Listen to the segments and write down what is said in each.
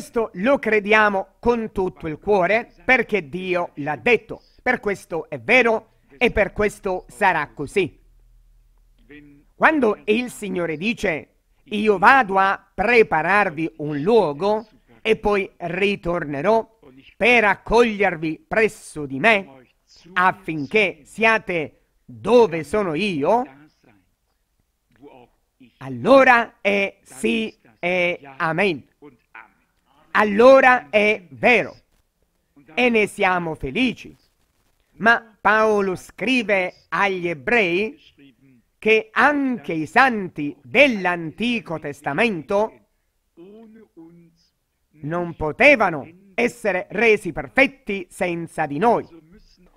Questo lo crediamo con tutto il cuore perché Dio l'ha detto. Per questo è vero e per questo sarà così. Quando il Signore dice io vado a prepararvi un luogo e poi ritornerò per accogliervi presso di me affinché siate dove sono io, allora è sì e amen allora è vero e ne siamo felici. Ma Paolo scrive agli ebrei che anche i santi dell'Antico Testamento non potevano essere resi perfetti senza di noi.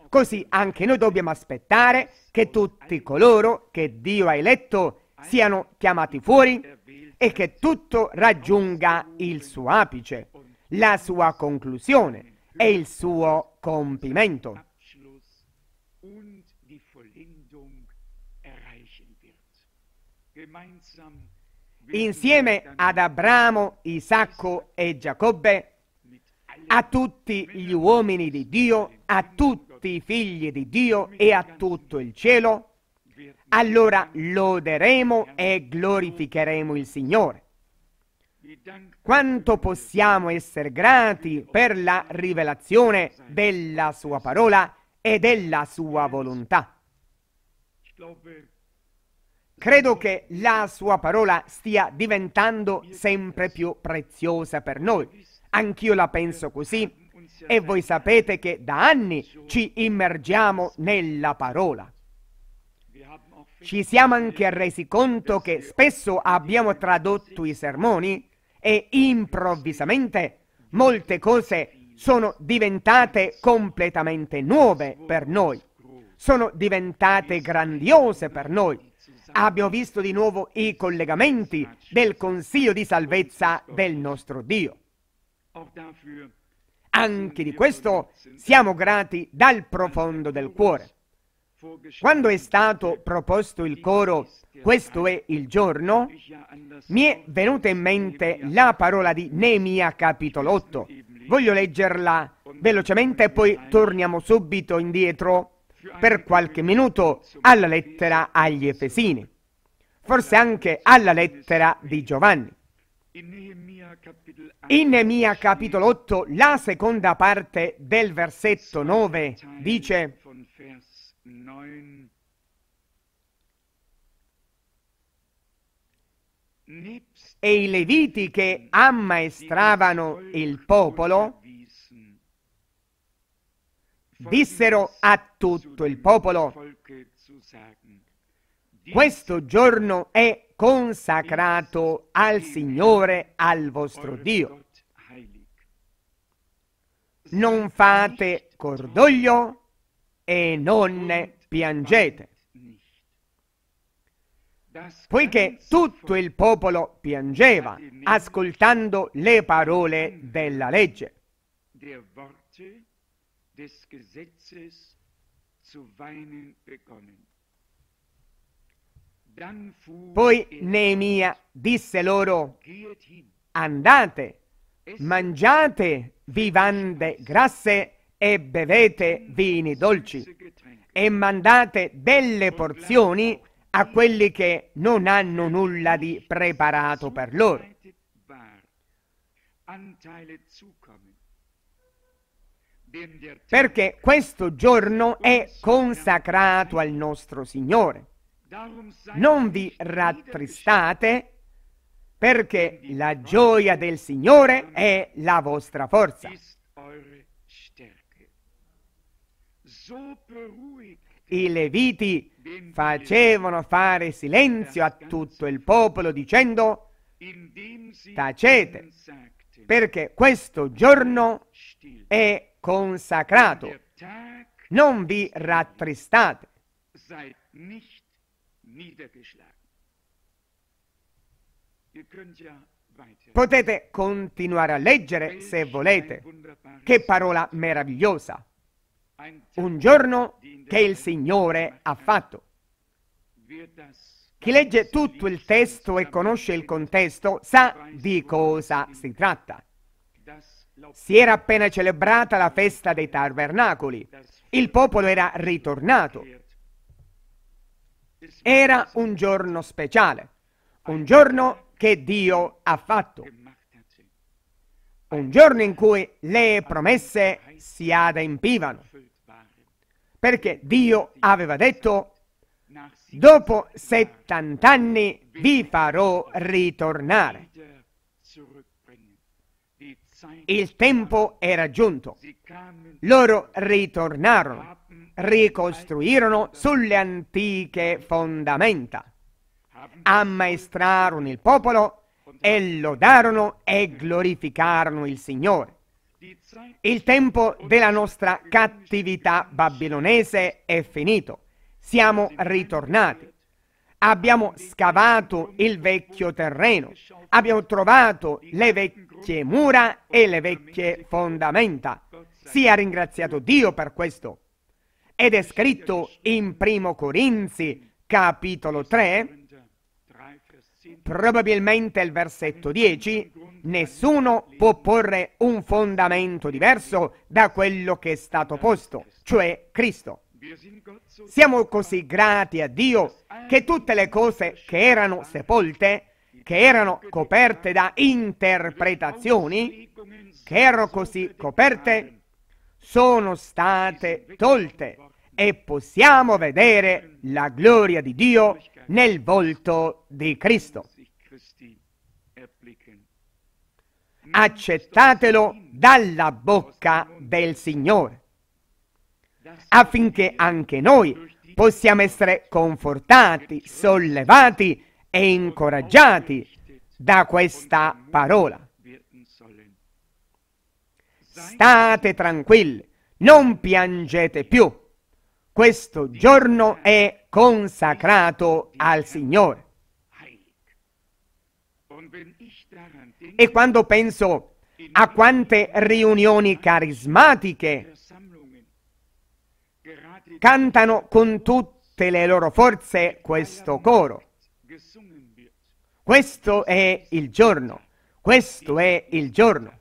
Così anche noi dobbiamo aspettare che tutti coloro che Dio ha eletto siano chiamati fuori e che tutto raggiunga il suo apice, la sua conclusione e il suo compimento. Insieme ad Abramo, Isacco e Giacobbe, a tutti gli uomini di Dio, a tutti i figli di Dio e a tutto il cielo, allora loderemo e glorificheremo il Signore. Quanto possiamo essere grati per la rivelazione della sua parola e della sua volontà. Credo che la sua parola stia diventando sempre più preziosa per noi. Anch'io la penso così e voi sapete che da anni ci immergiamo nella parola. Ci siamo anche resi conto che spesso abbiamo tradotto i sermoni e improvvisamente molte cose sono diventate completamente nuove per noi, sono diventate grandiose per noi. Abbiamo visto di nuovo i collegamenti del consiglio di salvezza del nostro Dio. Anche di questo siamo grati dal profondo del cuore. Quando è stato proposto il coro Questo è il giorno, mi è venuta in mente la parola di Nemia capitolo 8. Voglio leggerla velocemente e poi torniamo subito indietro per qualche minuto alla lettera agli Efesini, forse anche alla lettera di Giovanni. In Nemia capitolo 8, la seconda parte del versetto 9 dice neun e i leviti che ammaestravano il popolo dissero a tutto il popolo, questo giorno è consacrato al Signore, al vostro Dio. Non fate cordoglio e non piangete. Poiché tutto il popolo piangeva ascoltando le parole della legge. Poi Neemia disse loro, andate, mangiate vivande grasse e bevete vini dolci e mandate delle porzioni a quelli che non hanno nulla di preparato per loro. Perché questo giorno è consacrato al nostro Signore. Non vi rattristate perché la gioia del Signore è la vostra forza. I leviti facevano fare silenzio a tutto il popolo dicendo tacete perché questo giorno è consacrato. Non vi rattristate. Potete continuare a leggere se volete. Che parola meravigliosa! un certo giorno che il Signore ha fatto. Chi legge tutto il testo e conosce il contesto sa di cosa si tratta. Si era appena celebrata la festa dei tabernacoli, il popolo era ritornato. Era un giorno speciale, un giorno che Dio ha fatto un giorno in cui le promesse si adempivano. Perché Dio aveva detto, dopo 70 anni vi farò ritornare. Il tempo era giunto. Loro ritornarono, ricostruirono sulle antiche fondamenta, ammaestrarono il popolo e lodarono e glorificarono il Signore. Il tempo della nostra cattività babilonese è finito. Siamo ritornati. Abbiamo scavato il vecchio terreno, abbiamo trovato le vecchie mura e le vecchie fondamenta. Sia ringraziato Dio per questo. Ed è scritto in 1 Corinzi, capitolo 3, probabilmente il versetto 10, nessuno può porre un fondamento diverso da quello che è stato posto, cioè Cristo. Siamo così grati a Dio che tutte le cose che erano sepolte, che erano coperte da interpretazioni, che erano così coperte, sono state tolte e possiamo vedere la gloria di Dio nel volto di Cristo. Accettatelo dalla bocca del Signore, affinché anche noi possiamo essere confortati, sollevati e incoraggiati da questa parola. State tranquilli, non piangete più. Questo giorno è consacrato al Signore. E quando penso a quante riunioni carismatiche cantano con tutte le loro forze questo coro. Questo è il giorno, questo è il giorno.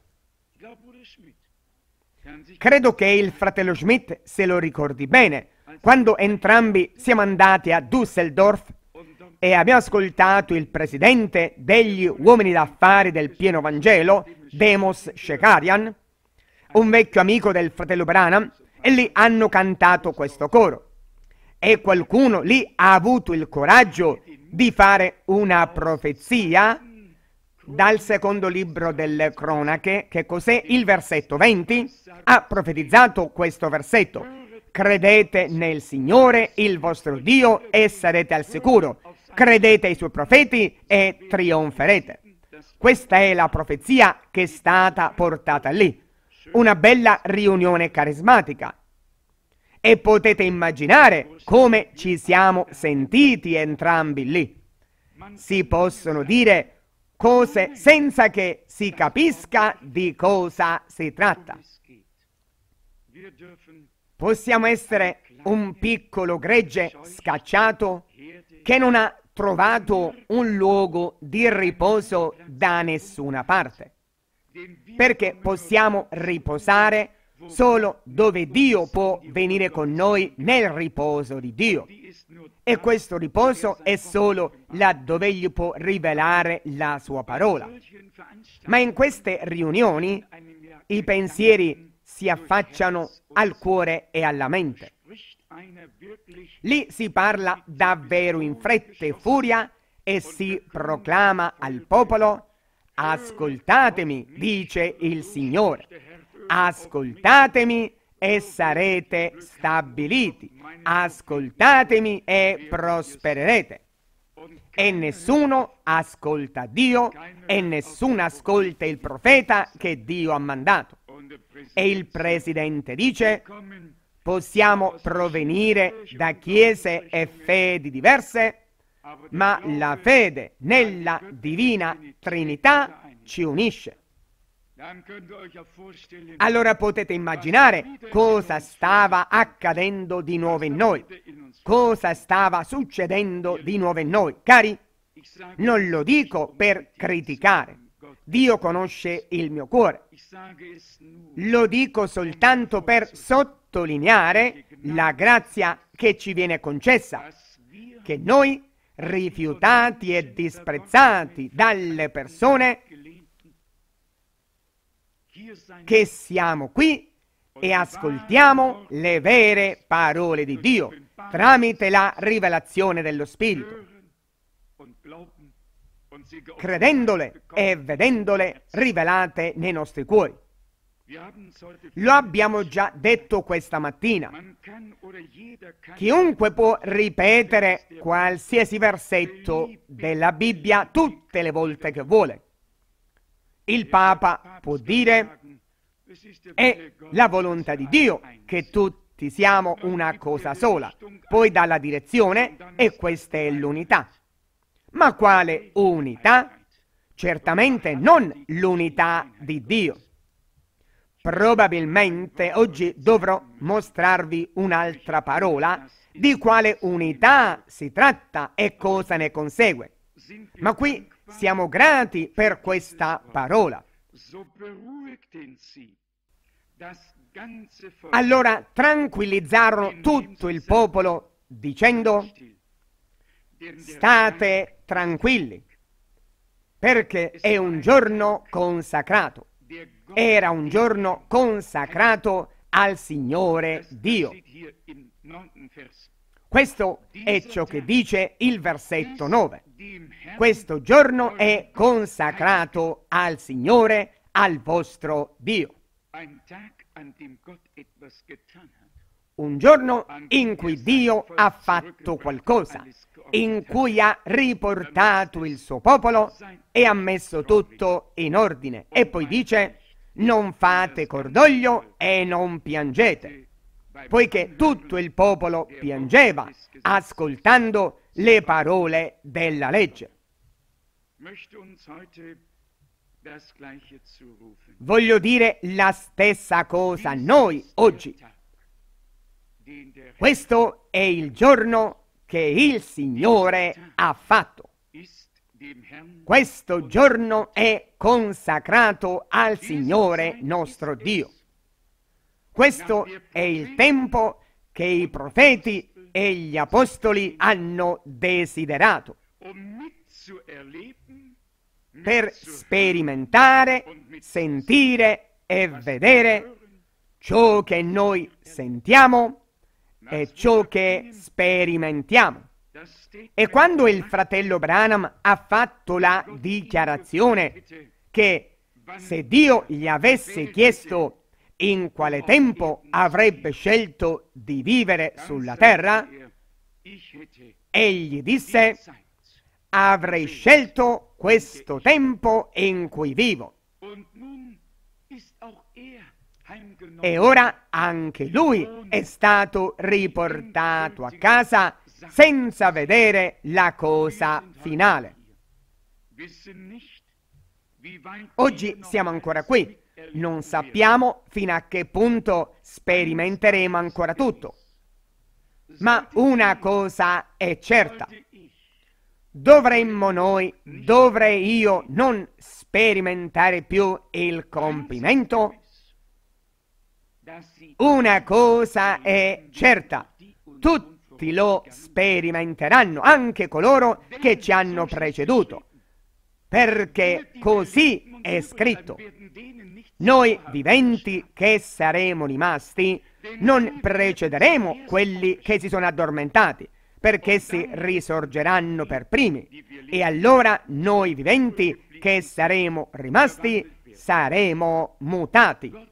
Credo che il fratello Schmidt se lo ricordi bene quando entrambi siamo andati a Düsseldorf e abbiamo ascoltato il presidente degli uomini d'affari del pieno Vangelo, Demos Shekarian, un vecchio amico del fratello Branham, e lì hanno cantato questo coro. E qualcuno lì ha avuto il coraggio di fare una profezia dal secondo libro delle cronache, che cos'è il versetto 20? Ha profetizzato questo versetto. Credete nel Signore, il vostro Dio, e sarete al sicuro. Credete ai suoi profeti e trionferete. Questa è la profezia che è stata portata lì. Una bella riunione carismatica. E potete immaginare come ci siamo sentiti entrambi lì. Si possono dire cose senza che si capisca di cosa si tratta. Possiamo essere un piccolo gregge scacciato che non ha trovato un luogo di riposo da nessuna parte, perché possiamo riposare solo dove Dio può venire con noi nel riposo di Dio. E questo riposo è solo laddove gli può rivelare la sua parola. Ma in queste riunioni i pensieri si affacciano al cuore e alla mente. Lì si parla davvero in fretta e furia e si proclama al popolo, ascoltatemi, dice il Signore, ascoltatemi e sarete stabiliti, ascoltatemi e prospererete. E nessuno ascolta Dio e nessuno ascolta il profeta che Dio ha mandato. E il presidente dice, possiamo provenire da chiese e fedi diverse, ma la fede nella divina Trinità ci unisce. Allora potete immaginare cosa stava accadendo di nuovo in noi, cosa stava succedendo di nuovo in noi. Cari, non lo dico per criticare, Dio conosce il mio cuore. Lo dico soltanto per sottolineare la grazia che ci viene concessa, che noi, rifiutati e disprezzati dalle persone, che siamo qui e ascoltiamo le vere parole di Dio tramite la rivelazione dello Spirito credendole e vedendole rivelate nei nostri cuori. Lo abbiamo già detto questa mattina. Chiunque può ripetere qualsiasi versetto della Bibbia tutte le volte che vuole. Il Papa può dire, è la volontà di Dio che tutti siamo una cosa sola. Poi dà la direzione e questa è l'unità. Ma quale unità? Certamente non l'unità di Dio. Probabilmente oggi dovrò mostrarvi un'altra parola di quale unità si tratta e cosa ne consegue. Ma qui siamo grati per questa parola. Allora tranquillizzarono tutto il popolo dicendo State tranquilli, perché è un giorno consacrato. Era un giorno consacrato al Signore Dio. Questo è ciò che dice il versetto 9. Questo giorno è consacrato al Signore, al vostro Dio. Un giorno in cui Dio ha fatto qualcosa, in cui ha riportato il suo popolo e ha messo tutto in ordine. E poi dice, non fate cordoglio e non piangete, poiché tutto il popolo piangeva ascoltando le parole della legge. Voglio dire la stessa cosa a noi oggi. Questo è il giorno che il Signore ha fatto. Questo giorno è consacrato al Signore nostro Dio. Questo è il tempo che i profeti e gli apostoli hanno desiderato per sperimentare, sentire e vedere ciò che noi sentiamo è ciò che sperimentiamo. E quando il fratello Branham ha fatto la dichiarazione che se Dio gli avesse chiesto in quale tempo avrebbe scelto di vivere sulla terra, egli disse, avrei scelto questo tempo in cui vivo e ora anche lui è stato riportato a casa senza vedere la cosa finale. Oggi siamo ancora qui, non sappiamo fino a che punto sperimenteremo ancora tutto. Ma una cosa è certa, dovremmo noi, dovrei io non sperimentare più il compimento una cosa è certa, tutti lo sperimenteranno, anche coloro che ci hanno preceduto, perché così è scritto. Noi viventi che saremo rimasti non precederemo quelli che si sono addormentati, perché essi risorgeranno per primi. E allora noi viventi che saremo rimasti saremo mutati.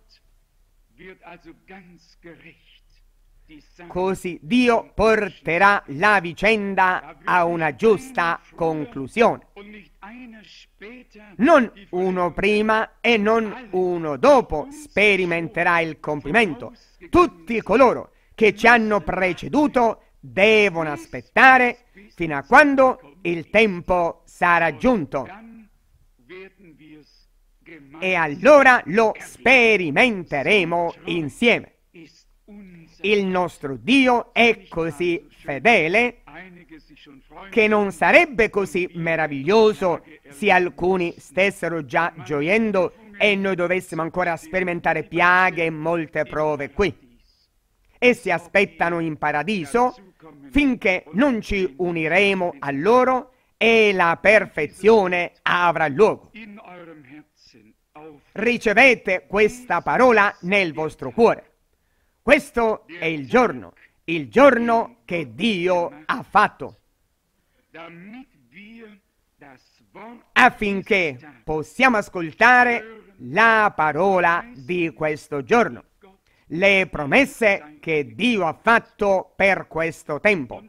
Così Dio porterà la vicenda a una giusta conclusione. Non uno prima e non uno dopo sperimenterà il compimento. Tutti coloro che ci hanno preceduto devono aspettare fino a quando il tempo sarà giunto e allora lo sperimenteremo insieme. Il nostro Dio è così fedele che non sarebbe così meraviglioso se alcuni stessero già gioiendo e noi dovessimo ancora sperimentare piaghe e molte prove qui. E si aspettano in paradiso finché non ci uniremo a loro e la perfezione avrà luogo ricevete questa parola nel vostro cuore. Questo è il giorno, il giorno che Dio ha fatto affinché possiamo ascoltare la parola di questo giorno, le promesse che Dio ha fatto per questo tempo.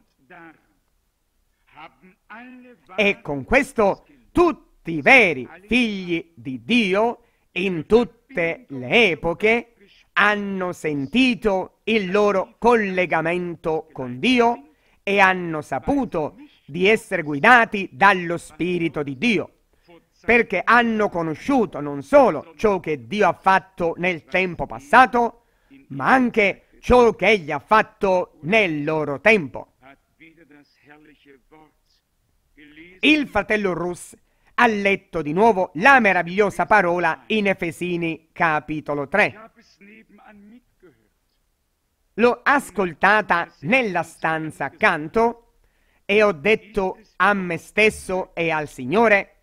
E con questo tutti i veri figli di Dio in tutte le epoche hanno sentito il loro collegamento con Dio e hanno saputo di essere guidati dallo Spirito di Dio, perché hanno conosciuto non solo ciò che Dio ha fatto nel tempo passato, ma anche ciò che Egli ha fatto nel loro tempo. Il fratello Rus ha letto di nuovo la meravigliosa parola in Efesini capitolo 3. L'ho ascoltata nella stanza accanto e ho detto a me stesso e al Signore,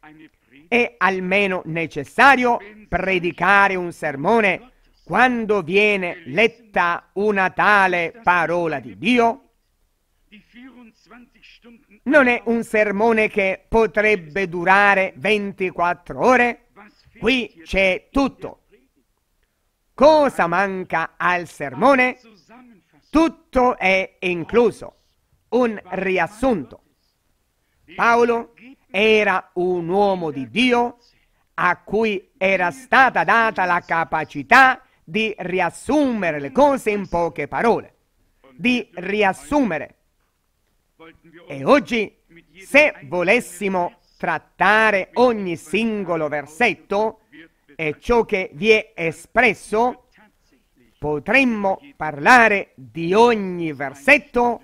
è almeno necessario predicare un sermone quando viene letta una tale parola di Dio? Non è un sermone che potrebbe durare 24 ore? Qui c'è tutto. Cosa manca al sermone? Tutto è incluso. Un riassunto. Paolo era un uomo di Dio a cui era stata data la capacità di riassumere le cose in poche parole, di riassumere e oggi, se volessimo trattare ogni singolo versetto e ciò che vi è espresso, potremmo parlare di ogni versetto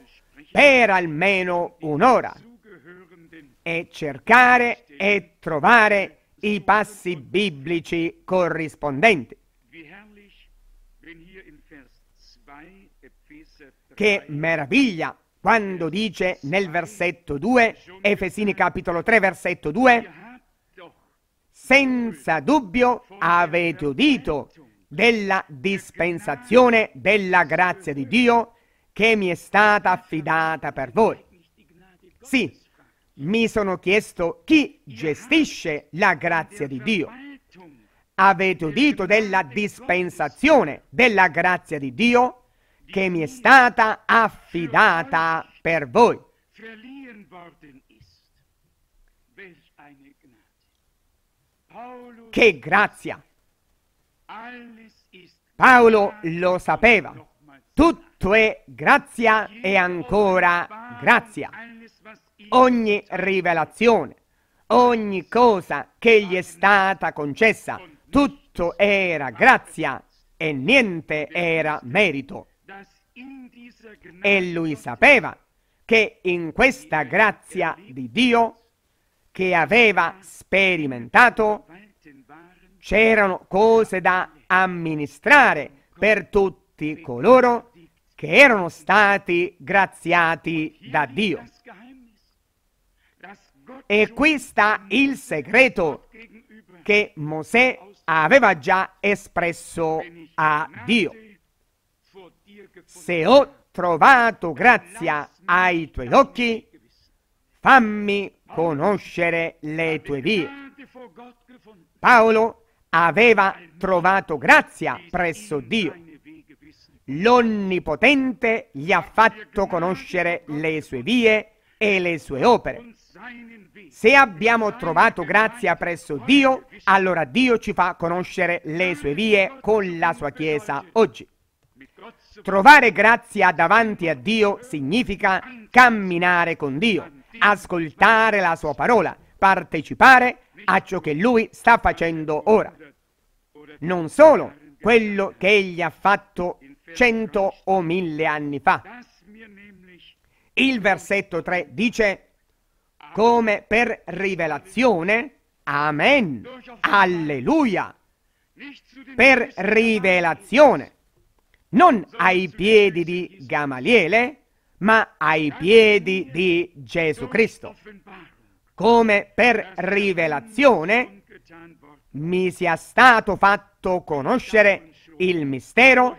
per almeno un'ora e cercare e trovare i passi biblici corrispondenti. Che meraviglia quando dice nel versetto 2, Efesini capitolo 3 versetto 2, senza dubbio avete udito della dispensazione della grazia di Dio che mi è stata affidata per voi. Sì, mi sono chiesto chi gestisce la grazia di Dio. Avete udito della dispensazione della grazia di Dio che mi è stata affidata per voi. Che grazia! Paolo lo sapeva. Tutto è grazia e ancora grazia. Ogni rivelazione, ogni cosa che gli è stata concessa, tutto era grazia e niente era merito. E lui sapeva che in questa grazia di Dio che aveva sperimentato c'erano cose da amministrare per tutti coloro che erano stati graziati da Dio. E qui sta il segreto che Mosè aveva già espresso a Dio se ho trovato grazia ai tuoi occhi, fammi conoscere le tue vie. Paolo aveva trovato grazia presso Dio. L'Onnipotente gli ha fatto conoscere le sue vie e le sue opere. Se abbiamo trovato grazia presso Dio, allora Dio ci fa conoscere le sue vie con la sua Chiesa oggi. Trovare grazia davanti a Dio significa camminare con Dio, ascoltare la sua parola, partecipare a ciò che lui sta facendo ora. Non solo quello che egli ha fatto cento o mille anni fa. Il versetto 3 dice, come per rivelazione, Amen, alleluia, per rivelazione non ai piedi di Gamaliele, ma ai piedi di Gesù Cristo, come per rivelazione mi sia stato fatto conoscere il mistero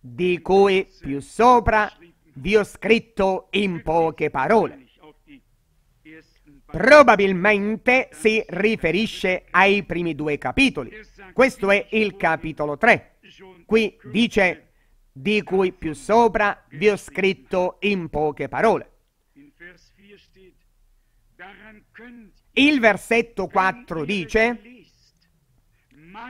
di cui più sopra vi ho scritto in poche parole. Probabilmente si riferisce ai primi due capitoli. Questo è il capitolo 3. Qui dice, di cui più sopra vi ho scritto in poche parole. Il versetto 4 dice,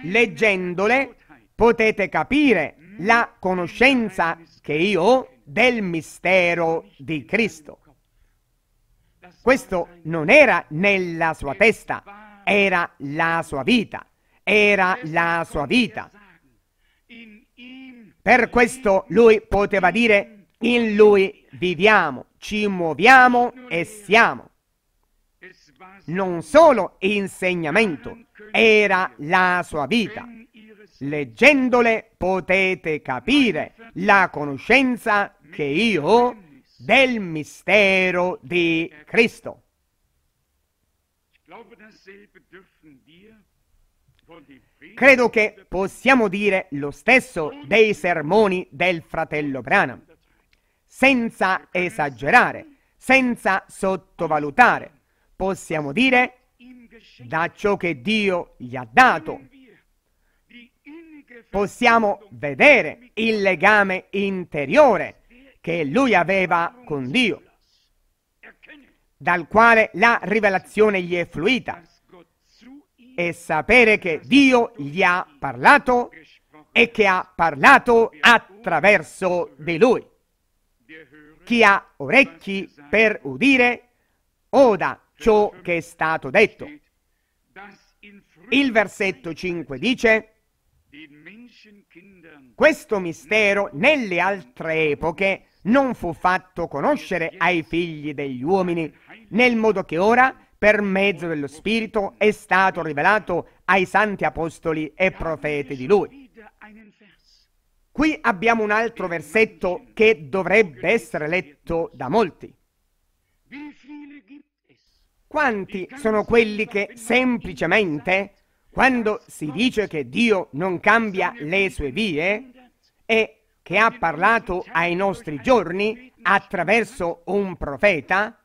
leggendole potete capire la conoscenza che io ho del mistero di Cristo. Questo non era nella sua testa, era la sua vita, era la sua vita. Per questo lui poteva dire, in lui viviamo, ci muoviamo e siamo. Non solo insegnamento, era la sua vita. Leggendole potete capire la conoscenza che io ho del mistero di Cristo. Credo che possiamo dire lo stesso dei sermoni del fratello Branham, senza esagerare, senza sottovalutare. Possiamo dire da ciò che Dio gli ha dato. Possiamo vedere il legame interiore che lui aveva con Dio, dal quale la rivelazione gli è fluita e sapere che Dio gli ha parlato e che ha parlato attraverso di lui. Chi ha orecchi per udire, oda ciò che è stato detto. Il versetto 5 dice, questo mistero nelle altre epoche non fu fatto conoscere ai figli degli uomini, nel modo che ora per mezzo dello Spirito è stato rivelato ai santi apostoli e profeti di Lui. Qui abbiamo un altro versetto che dovrebbe essere letto da molti. Quanti sono quelli che semplicemente, quando si dice che Dio non cambia le sue vie e che ha parlato ai nostri giorni attraverso un profeta,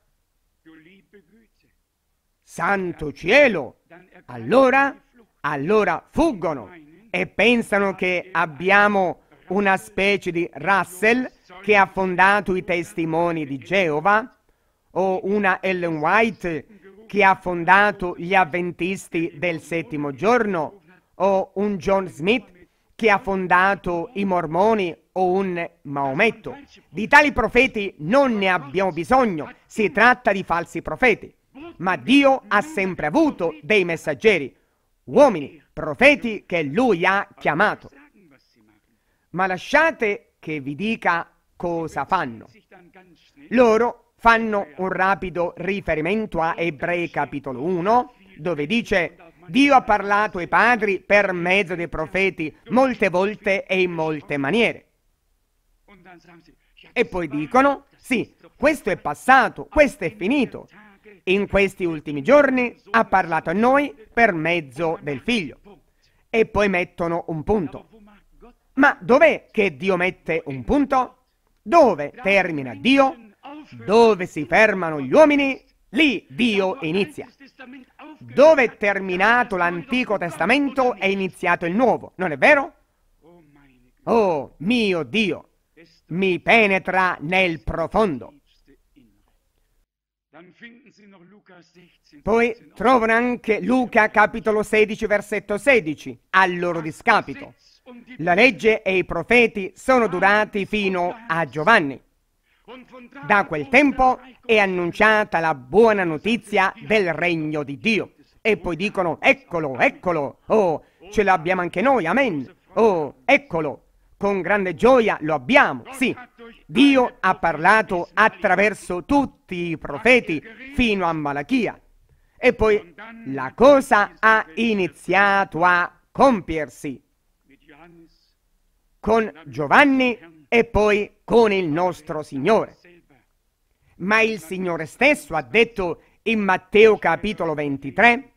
Santo cielo! Allora, allora fuggono e pensano che abbiamo una specie di Russell che ha fondato i testimoni di Geova o una Ellen White che ha fondato gli avventisti del settimo giorno o un John Smith che ha fondato i mormoni o un Maometto. Di tali profeti non ne abbiamo bisogno, si tratta di falsi profeti ma Dio ha sempre avuto dei messaggeri, uomini, profeti che Lui ha chiamato. Ma lasciate che vi dica cosa fanno. Loro fanno un rapido riferimento a Ebrei capitolo 1, dove dice Dio ha parlato ai padri per mezzo dei profeti molte volte e in molte maniere. E poi dicono, sì, questo è passato, questo è finito, in questi ultimi giorni ha parlato a noi per mezzo del figlio. E poi mettono un punto. Ma dov'è che Dio mette un punto? Dove termina Dio? Dove si fermano gli uomini? Lì Dio inizia. Dove è terminato l'Antico Testamento è iniziato il Nuovo, non è vero? Oh mio Dio, mi penetra nel profondo. Poi trovano anche Luca capitolo 16 versetto 16, al loro discapito. Um la legge e i profeti sono durati fino um, a Giovanni. Da quel tempo è annunciata la buona notizia del regno di Dio. E poi dicono, eccolo, eccolo, oh, ce l'abbiamo anche noi, amen. Oh, eccolo, con grande gioia lo abbiamo, sì. Dio ha parlato attraverso tutti i profeti fino a Malachia. E poi la cosa ha iniziato a compiersi con Giovanni e poi con il nostro Signore. Ma il Signore stesso ha detto in Matteo capitolo 23,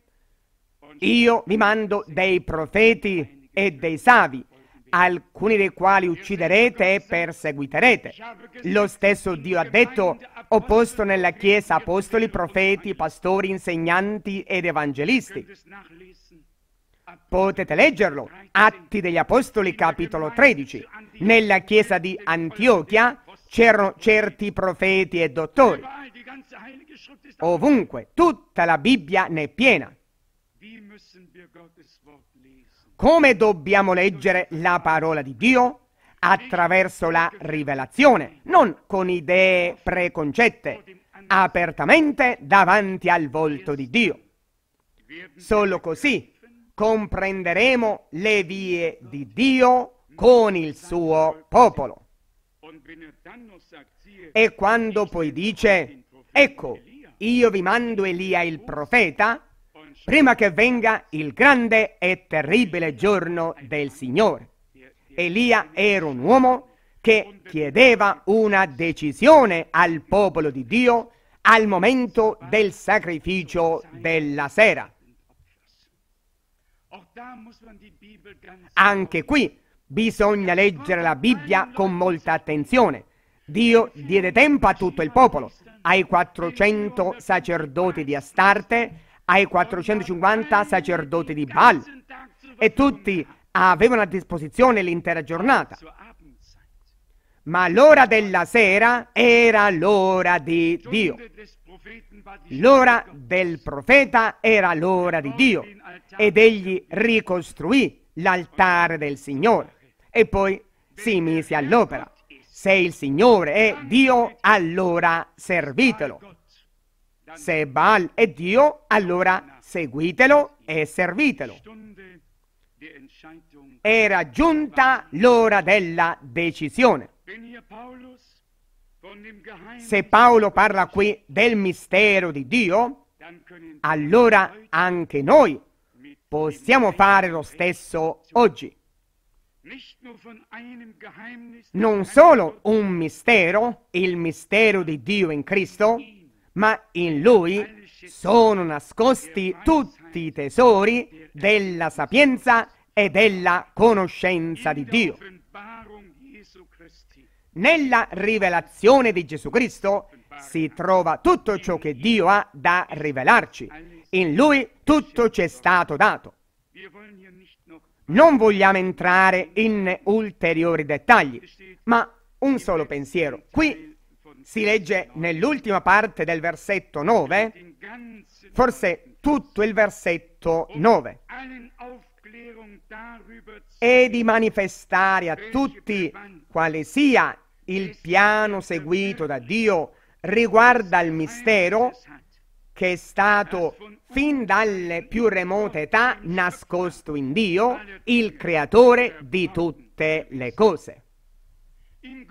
io vi mando dei profeti e dei savi alcuni dei quali ucciderete e perseguiterete. Lo stesso Dio ha detto, ho posto nella Chiesa apostoli, profeti, pastori, insegnanti ed evangelisti. Potete leggerlo, Atti degli Apostoli capitolo 13. Nella Chiesa di Antiochia c'erano certi profeti e dottori. Ovunque, tutta la Bibbia ne è piena. Come dobbiamo leggere la parola di Dio? Attraverso la rivelazione, non con idee preconcette, apertamente davanti al volto di Dio. Solo così comprenderemo le vie di Dio con il suo popolo. E quando poi dice, ecco, io vi mando Elia il profeta, prima che venga il grande e terribile giorno del Signore. Elia era un uomo che chiedeva una decisione al popolo di Dio al momento del sacrificio della sera. Anche qui bisogna leggere la Bibbia con molta attenzione. Dio diede tempo a tutto il popolo, ai 400 sacerdoti di Astarte, ai 450 sacerdoti di Baal e tutti avevano a disposizione l'intera giornata. Ma l'ora della sera era l'ora di Dio. L'ora del profeta era l'ora di Dio ed egli ricostruì l'altare del Signore e poi si mise all'opera. Se il Signore è Dio, allora servitelo. Se Baal è Dio, allora seguitelo e servitelo. Era giunta l'ora della decisione. Se Paolo parla qui del mistero di Dio, allora anche noi possiamo fare lo stesso oggi. Non solo un mistero, il mistero di Dio in Cristo, ma in lui sono nascosti tutti i tesori della sapienza e della conoscenza di Dio. Nella rivelazione di Gesù Cristo si trova tutto ciò che Dio ha da rivelarci. In Lui tutto ci è stato dato. Non vogliamo entrare in ulteriori dettagli, ma un solo pensiero. Qui si legge nell'ultima parte del versetto 9, forse tutto il versetto 9, e di manifestare a tutti quale sia il piano seguito da Dio riguardo al mistero che è stato fin dalle più remote età nascosto in Dio, il creatore di tutte le cose. In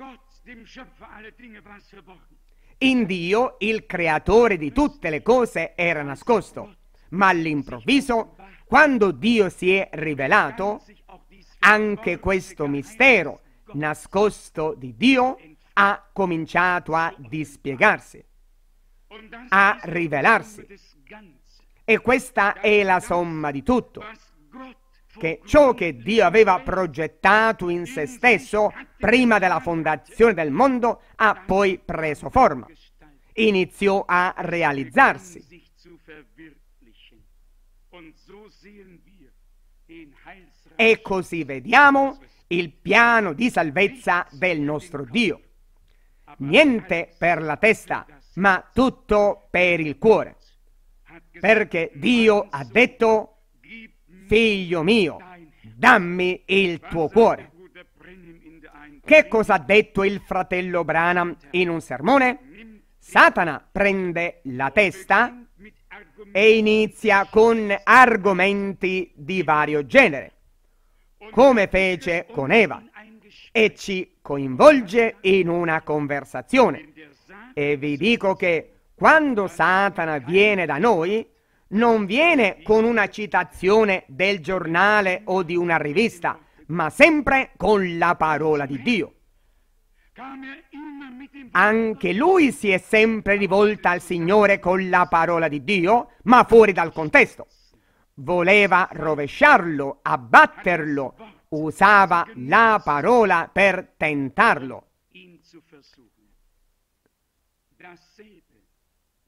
in Dio, il creatore di tutte le cose, era nascosto, ma all'improvviso, quando Dio si è rivelato, anche questo mistero nascosto di Dio ha cominciato a dispiegarsi, a rivelarsi. E questa è la somma di tutto che ciò che Dio aveva progettato in se stesso prima della fondazione del mondo ha poi preso forma, iniziò a realizzarsi. E così vediamo il piano di salvezza del nostro Dio. Niente per la testa, ma tutto per il cuore. Perché Dio ha detto Figlio mio, dammi il tuo cuore. Che cosa ha detto il fratello Branham in un sermone? Satana prende la testa e inizia con argomenti di vario genere, come fece con Eva, e ci coinvolge in una conversazione. E vi dico che quando Satana viene da noi, non viene con una citazione del giornale o di una rivista, ma sempre con la parola di Dio. Anche lui si è sempre rivolta al Signore con la parola di Dio, ma fuori dal contesto. Voleva rovesciarlo, abbatterlo, usava la parola per tentarlo.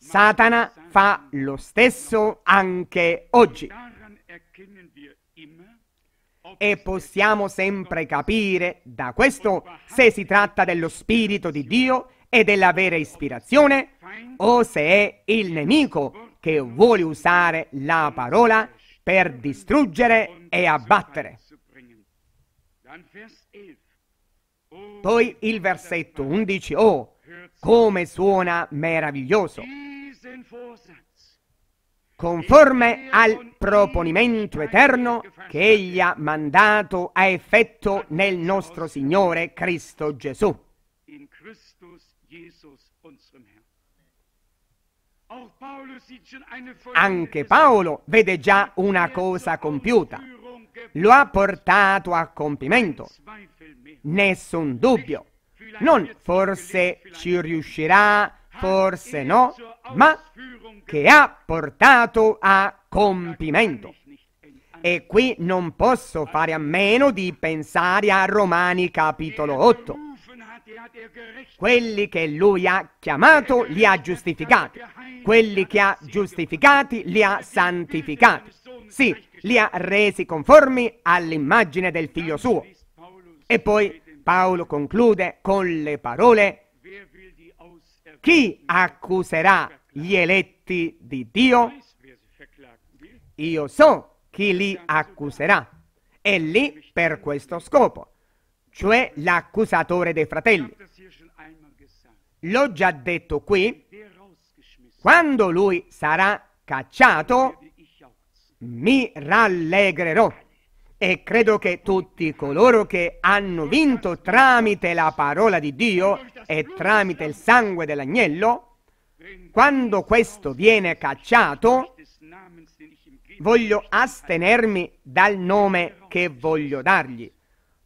Satana fa lo stesso anche oggi. E possiamo sempre capire da questo se si tratta dello Spirito di Dio e della vera ispirazione o se è il nemico che vuole usare la parola per distruggere e abbattere. Poi il versetto 11, oh, come suona meraviglioso! conforme al proponimento eterno che Egli ha mandato a effetto nel nostro Signore Cristo Gesù. Anche Paolo vede già una cosa compiuta, lo ha portato a compimento, nessun dubbio. Non forse ci riuscirà, forse no, ma che ha portato a compimento. E qui non posso fare a meno di pensare a Romani capitolo 8. Quelli che lui ha chiamato li ha giustificati, quelli che ha giustificati li ha santificati. Sì, li ha resi conformi all'immagine del figlio suo. E poi Paolo conclude con le parole chi accuserà gli eletti di Dio? Io so chi li accuserà. E lì per questo scopo, cioè l'accusatore dei fratelli. L'ho già detto qui, quando lui sarà cacciato, mi rallegrerò. E credo che tutti coloro che hanno vinto tramite la parola di Dio e tramite il sangue dell'agnello, quando questo viene cacciato, voglio astenermi dal nome che voglio dargli.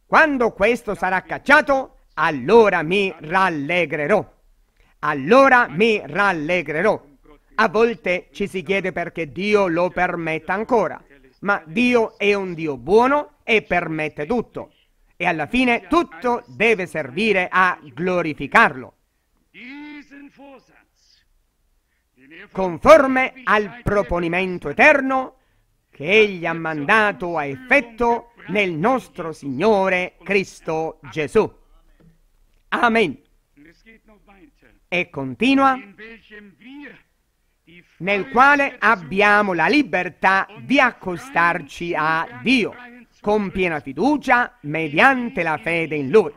Quando questo sarà cacciato, allora mi rallegrerò. Allora mi rallegrerò. A volte ci si chiede perché Dio lo permetta ancora ma Dio è un Dio buono e permette tutto. E alla fine tutto deve servire a glorificarlo. Conforme al proponimento eterno che Egli ha mandato a effetto nel nostro Signore Cristo Gesù. Amen. E continua nel quale abbiamo la libertà di accostarci a Dio con piena fiducia mediante la fede in Lui.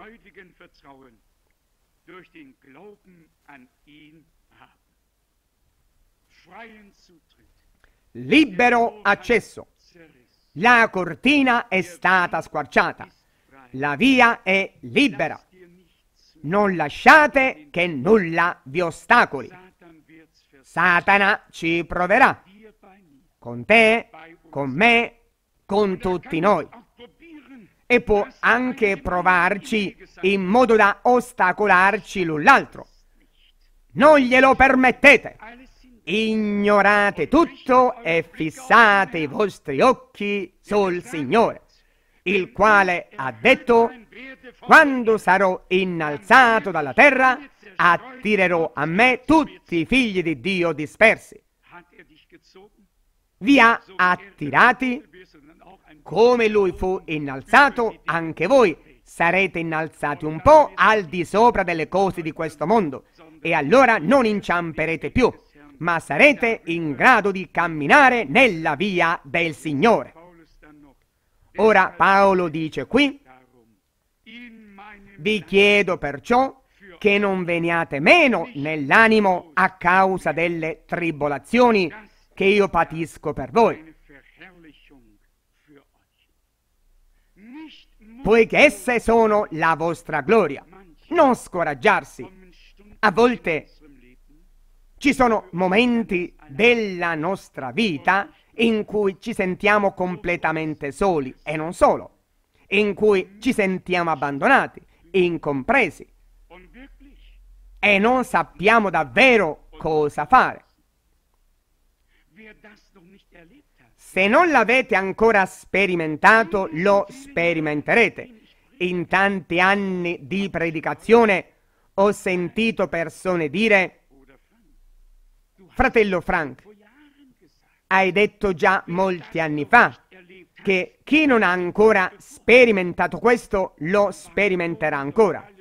Libero accesso. La cortina è stata squarciata. La via è libera. Non lasciate che nulla vi ostacoli. Satana ci proverà. Con te, con me, con tutti noi. E può anche provarci in modo da ostacolarci l'un l'altro. Non glielo permettete. Ignorate tutto e fissate i vostri occhi sul Signore, il quale ha detto, quando sarò innalzato dalla terra, attirerò a me tutti i figli di Dio dispersi. Vi ha attirati? Come lui fu innalzato, anche voi sarete innalzati un po' al di sopra delle cose di questo mondo e allora non inciamperete più, ma sarete in grado di camminare nella via del Signore. Ora Paolo dice qui, vi chiedo perciò che non veniate meno nell'animo a causa delle tribolazioni che io patisco per voi. Poiché esse sono la vostra gloria. Non scoraggiarsi. A volte ci sono momenti della nostra vita in cui ci sentiamo completamente soli e non solo, in cui ci sentiamo abbandonati, incompresi, e non sappiamo davvero cosa fare. Se non l'avete ancora sperimentato, lo sperimenterete. In tanti anni di predicazione ho sentito persone dire, fratello Frank, hai detto già molti anni fa che chi non ha ancora sperimentato questo lo sperimenterà ancora.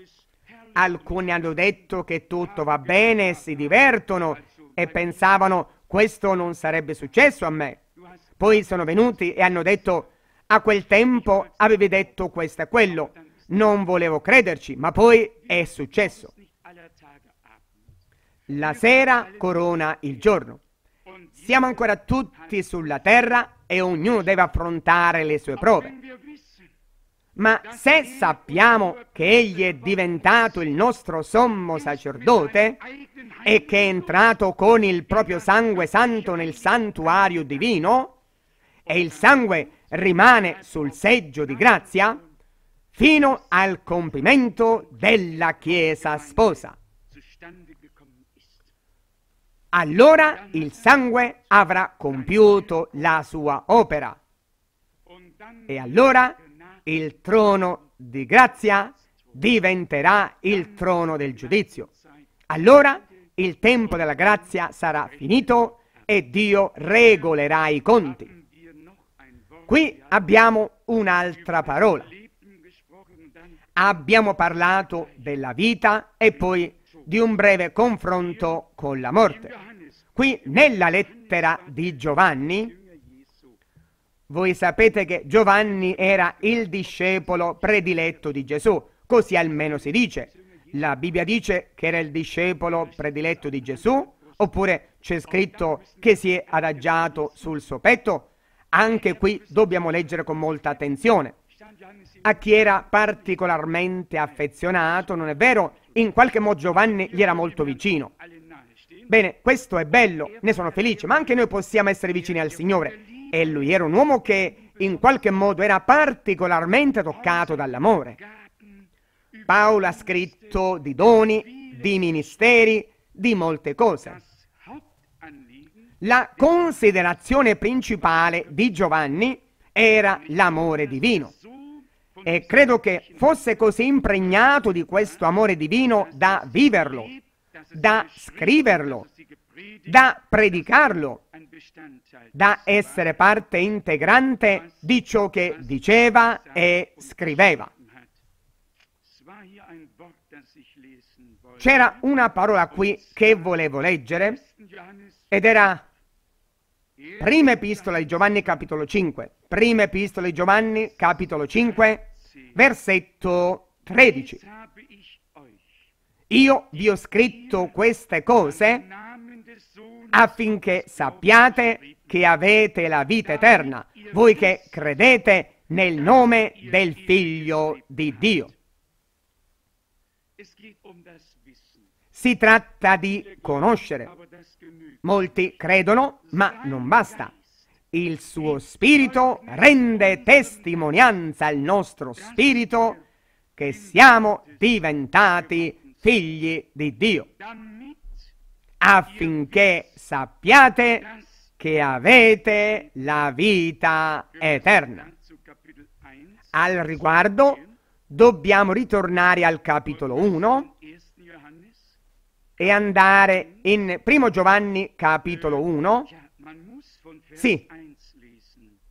Alcuni hanno detto che tutto va bene, si divertono e pensavano questo non sarebbe successo a me. Poi sono venuti e hanno detto a quel tempo avevi detto questo e quello. Non volevo crederci, ma poi è successo. La sera corona il giorno. Siamo ancora tutti sulla terra e ognuno deve affrontare le sue prove. Ma se sappiamo che egli è diventato il nostro sommo sacerdote e che è entrato con il proprio sangue santo nel santuario divino, e il sangue rimane sul seggio di grazia, fino al compimento della Chiesa sposa. Allora il sangue avrà compiuto la sua opera. E allora il trono di grazia diventerà il trono del giudizio. Allora il tempo della grazia sarà finito e Dio regolerà i conti. Qui abbiamo un'altra parola. Abbiamo parlato della vita e poi di un breve confronto con la morte. Qui nella lettera di Giovanni voi sapete che Giovanni era il discepolo prediletto di Gesù, così almeno si dice. La Bibbia dice che era il discepolo prediletto di Gesù, oppure c'è scritto che si è adagiato sul suo petto. Anche qui dobbiamo leggere con molta attenzione. A chi era particolarmente affezionato, non è vero, in qualche modo Giovanni gli era molto vicino. Bene, questo è bello, ne sono felice, ma anche noi possiamo essere vicini al Signore e lui era un uomo che in qualche modo era particolarmente toccato dall'amore. Paolo ha scritto di doni, di ministeri, di molte cose. La considerazione principale di Giovanni era l'amore divino. E credo che fosse così impregnato di questo amore divino da viverlo, da scriverlo, da predicarlo, da essere parte integrante di ciò che diceva e scriveva. C'era una parola qui che volevo leggere ed era Prima epistola di Giovanni capitolo 5, prima epistola di Giovanni capitolo 5, versetto 13. Io vi ho scritto queste cose affinché sappiate che avete la vita eterna, voi che credete nel nome del Figlio di Dio. Si tratta di conoscere. Molti credono, ma non basta. Il suo spirito rende testimonianza al nostro spirito che siamo diventati figli di Dio affinché sappiate che avete la vita eterna. Al riguardo dobbiamo ritornare al capitolo 1 e andare in primo Giovanni capitolo 1. Sì,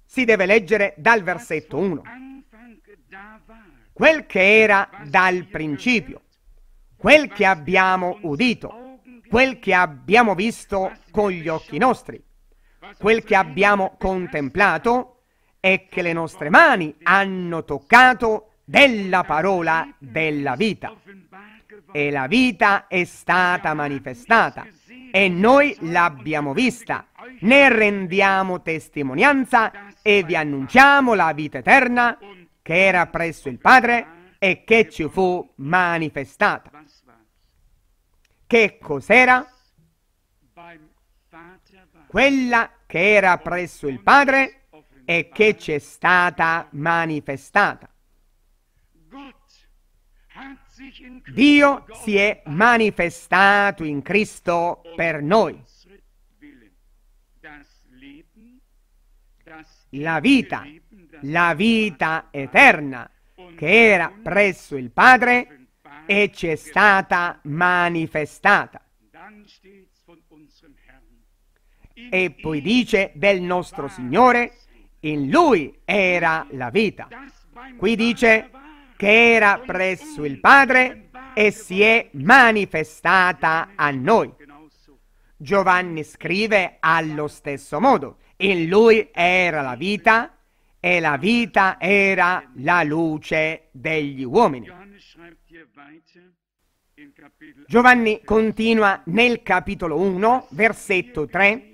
si deve leggere dal versetto 1. Quel che era dal principio, quel che abbiamo udito, quel che abbiamo visto con gli occhi nostri, quel che abbiamo contemplato e che le nostre mani hanno toccato della parola della vita. E la vita è stata manifestata e noi l'abbiamo vista. Ne rendiamo testimonianza e vi annunciamo la vita eterna che era presso il Padre e che ci fu manifestata. Che cos'era? Quella che era presso il Padre e che ci è stata manifestata. Dio si è manifestato in Cristo per noi. La vita, la vita eterna che era presso il Padre e ci è stata manifestata. E poi dice del nostro Signore, in Lui era la vita. Qui dice che era presso il Padre e si è manifestata a noi. Giovanni scrive allo stesso modo, in Lui era la vita e la vita era la luce degli uomini. Giovanni continua nel capitolo 1, versetto 3.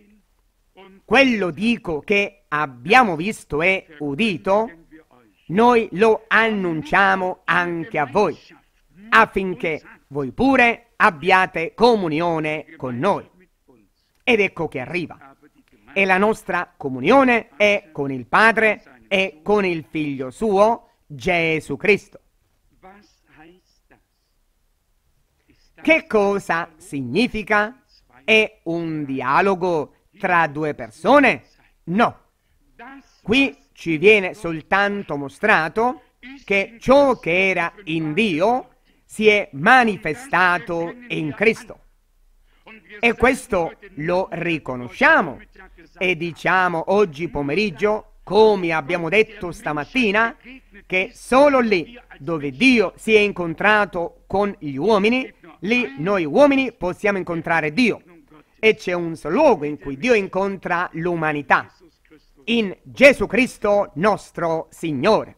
Quello dico che abbiamo visto e udito, noi lo annunciamo anche a voi, affinché voi pure abbiate comunione con noi. Ed ecco che arriva. E la nostra comunione è con il Padre e con il Figlio suo, Gesù Cristo. Che cosa significa? È un dialogo tra due persone? No. Qui ci viene soltanto mostrato che ciò che era in Dio si è manifestato in Cristo. E questo lo riconosciamo e diciamo oggi pomeriggio, come abbiamo detto stamattina, che solo lì dove Dio si è incontrato con gli uomini Lì noi uomini possiamo incontrare Dio e c'è un solo luogo in cui Dio incontra l'umanità, in Gesù Cristo nostro Signore.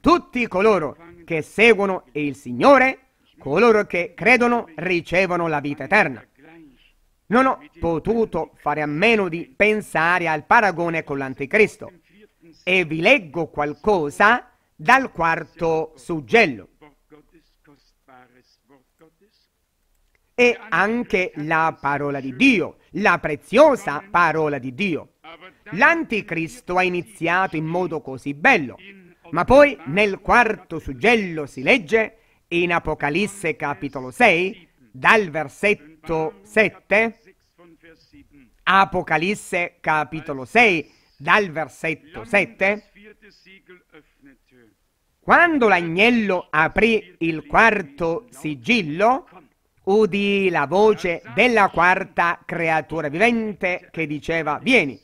Tutti coloro che seguono il Signore, coloro che credono, ricevono la vita eterna. Non ho potuto fare a meno di pensare al paragone con l'Anticristo e vi leggo qualcosa dal quarto suggello. e anche la parola di Dio, la preziosa parola di Dio. L'anticristo ha iniziato in modo così bello, ma poi nel quarto suggello si legge in Apocalisse capitolo 6, dal versetto 7, Apocalisse capitolo 6, dal versetto 7, quando l'agnello aprì il quarto sigillo, udì la voce della quarta creatura vivente che diceva, vieni.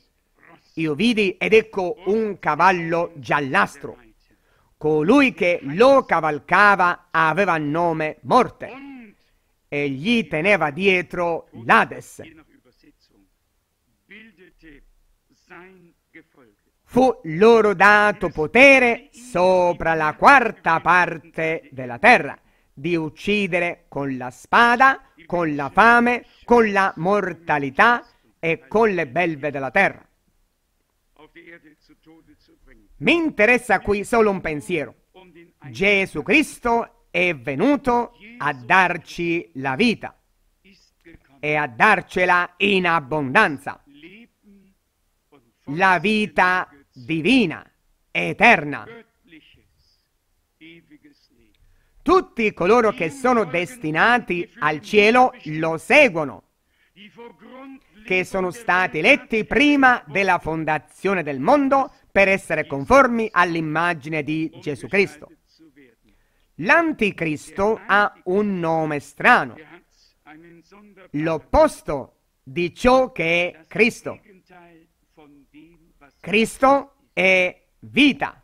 Io vidi ed ecco un cavallo giallastro. Colui che lo cavalcava aveva nome Morte e gli teneva dietro l'Ades. Fu loro dato potere sopra la quarta parte della terra di uccidere con la spada, con la fame, con la mortalità e con le belve della terra. Mi interessa qui solo un pensiero. Gesù Cristo è venuto a darci la vita e a darcela in abbondanza. La vita divina, eterna, tutti coloro che sono destinati al cielo lo seguono, che sono stati eletti prima della fondazione del mondo per essere conformi all'immagine di Gesù Cristo. L'anticristo ha un nome strano, l'opposto di ciò che è Cristo. Cristo è vita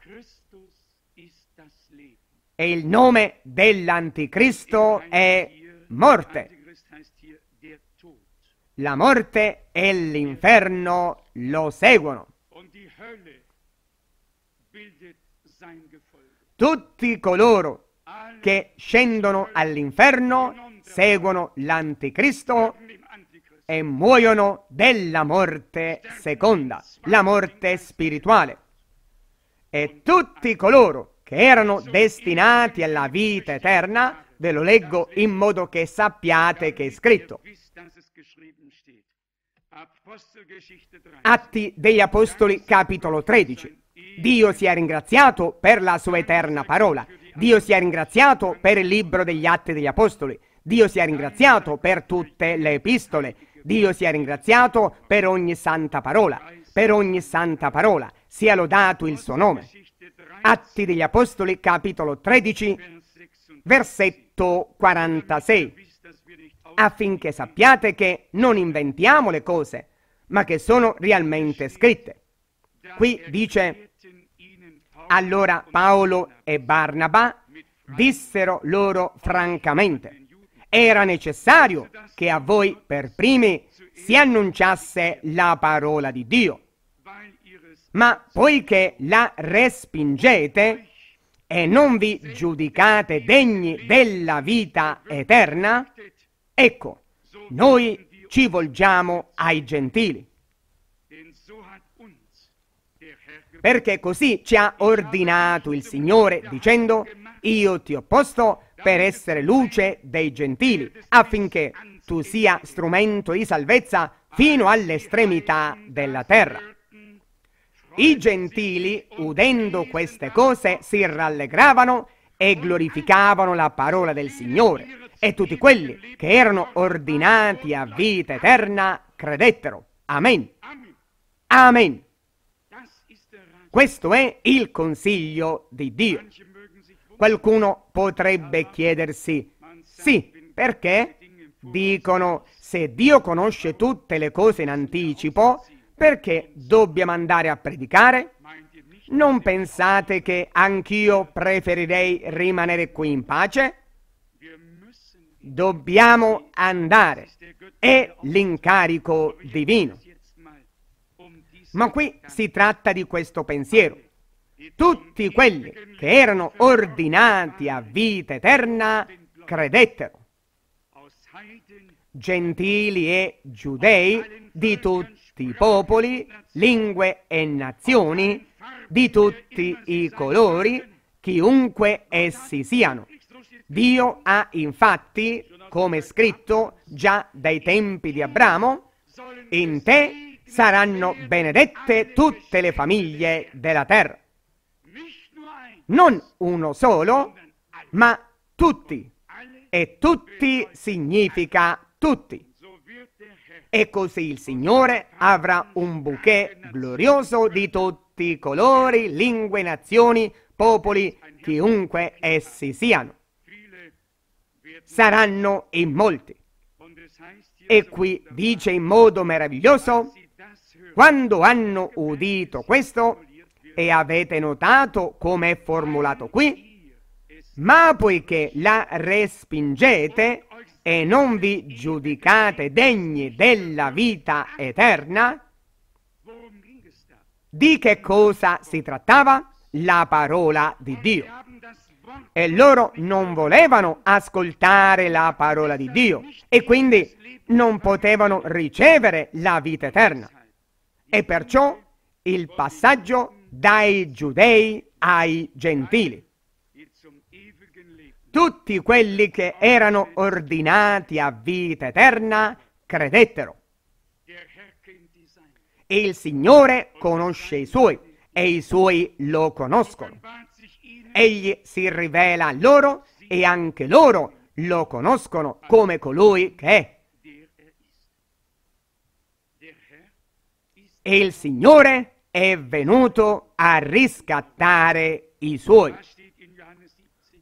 e il nome dell'anticristo è morte. La morte e l'inferno lo seguono. Tutti coloro che scendono all'inferno seguono l'anticristo e muoiono della morte seconda, la morte spirituale. E tutti coloro che che erano destinati alla vita eterna, ve lo leggo in modo che sappiate che è scritto. Atti degli Apostoli capitolo 13. Dio sia ringraziato per la sua eterna parola. Dio sia ringraziato per il libro degli Atti degli Apostoli. Dio sia ringraziato per tutte le epistole. Dio sia ringraziato per ogni santa parola. Per ogni santa parola sia lodato il suo nome. Atti degli Apostoli, capitolo 13, versetto 46, affinché sappiate che non inventiamo le cose, ma che sono realmente scritte. Qui dice, allora Paolo e Barnabà dissero loro francamente, era necessario che a voi per primi si annunciasse la parola di Dio ma poiché la respingete e non vi giudicate degni della vita eterna, ecco, noi ci volgiamo ai gentili. Perché così ci ha ordinato il Signore dicendo, io ti ho posto per essere luce dei gentili, affinché tu sia strumento di salvezza fino all'estremità della terra. I gentili, udendo queste cose, si rallegravano e glorificavano la parola del Signore, e tutti quelli che erano ordinati a vita eterna credettero. Amen. Amen. Questo è il consiglio di Dio. Qualcuno potrebbe chiedersi, sì, perché dicono se Dio conosce tutte le cose in anticipo, perché dobbiamo andare a predicare? Non pensate che anch'io preferirei rimanere qui in pace? Dobbiamo andare. È l'incarico divino. Ma qui si tratta di questo pensiero. Tutti quelli che erano ordinati a vita eterna credettero. Gentili e giudei di tutti questi popoli, lingue e nazioni di tutti i colori, chiunque essi siano. Dio ha infatti, come scritto già dai tempi di Abramo, in te saranno benedette tutte le famiglie della terra. Non uno solo, ma tutti. E tutti significa tutti e così il Signore avrà un bouquet glorioso di tutti i colori, lingue, nazioni, popoli, chiunque essi siano. Saranno in molti. E qui dice in modo meraviglioso, quando hanno udito questo, e avete notato come è formulato qui, ma poiché la respingete, e non vi giudicate degni della vita eterna? Di che cosa si trattava? La parola di Dio. E loro non volevano ascoltare la parola di Dio e quindi non potevano ricevere la vita eterna. E perciò il passaggio dai giudei ai gentili tutti quelli che erano ordinati a vita eterna credettero. il Signore conosce i Suoi e i Suoi lo conoscono. Egli si rivela a loro e anche loro lo conoscono come colui che è. E il Signore è venuto a riscattare i Suoi.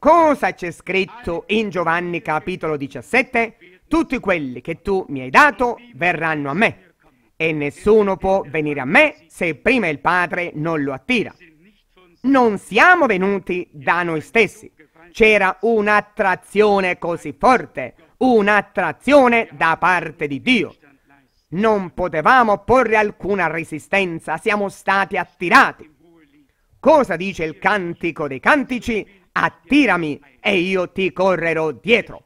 Cosa c'è scritto in Giovanni capitolo 17? Tutti quelli che tu mi hai dato verranno a me e nessuno può venire a me se prima il Padre non lo attira. Non siamo venuti da noi stessi. C'era un'attrazione così forte, un'attrazione da parte di Dio. Non potevamo porre alcuna resistenza, siamo stati attirati. Cosa dice il cantico dei cantici? Attirami e io ti correrò dietro.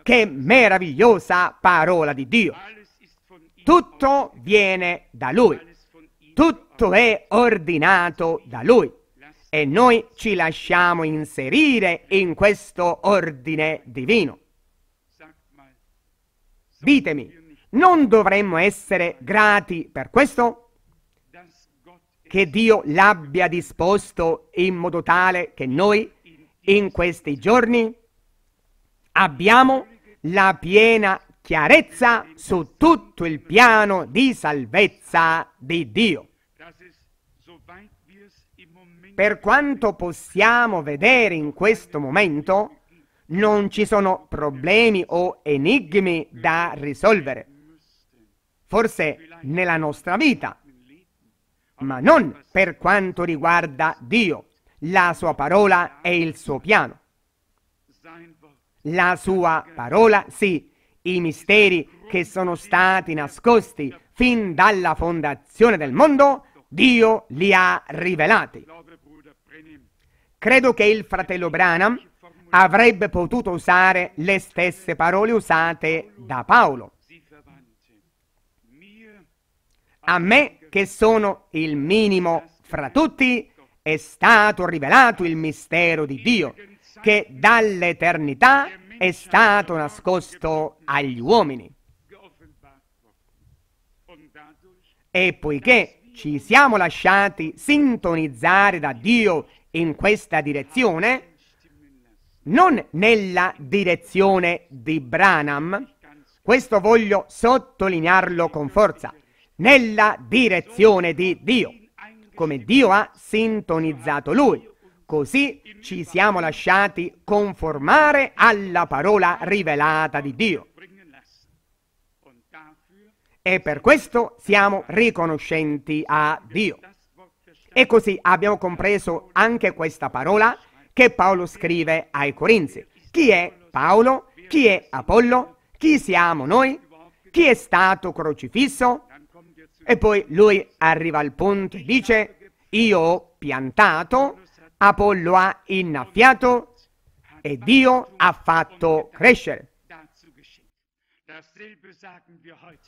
Che meravigliosa parola di Dio! Tutto viene da Lui, tutto è ordinato da Lui e noi ci lasciamo inserire in questo ordine divino. Ditemi, non dovremmo essere grati per questo? che Dio l'abbia disposto in modo tale che noi in questi giorni abbiamo la piena chiarezza su tutto il piano di salvezza di Dio. Per quanto possiamo vedere in questo momento, non ci sono problemi o enigmi da risolvere. Forse nella nostra vita ma non per quanto riguarda Dio, la sua parola e il suo piano. La sua parola, sì, i misteri che sono stati nascosti fin dalla fondazione del mondo, Dio li ha rivelati. Credo che il fratello Branham avrebbe potuto usare le stesse parole usate da Paolo. A me che sono il minimo fra tutti, è stato rivelato il mistero di Dio, che dall'eternità è stato nascosto agli uomini. E poiché ci siamo lasciati sintonizzare da Dio in questa direzione, non nella direzione di Branham, questo voglio sottolinearlo con forza, nella direzione di Dio, come Dio ha sintonizzato lui. Così ci siamo lasciati conformare alla parola rivelata di Dio. E per questo siamo riconoscenti a Dio. E così abbiamo compreso anche questa parola che Paolo scrive ai Corinzi. Chi è Paolo? Chi è Apollo? Chi siamo noi? Chi è stato crocifisso? E poi lui arriva al punto e dice, io ho piantato, Apollo ha innaffiato e Dio ha fatto crescere.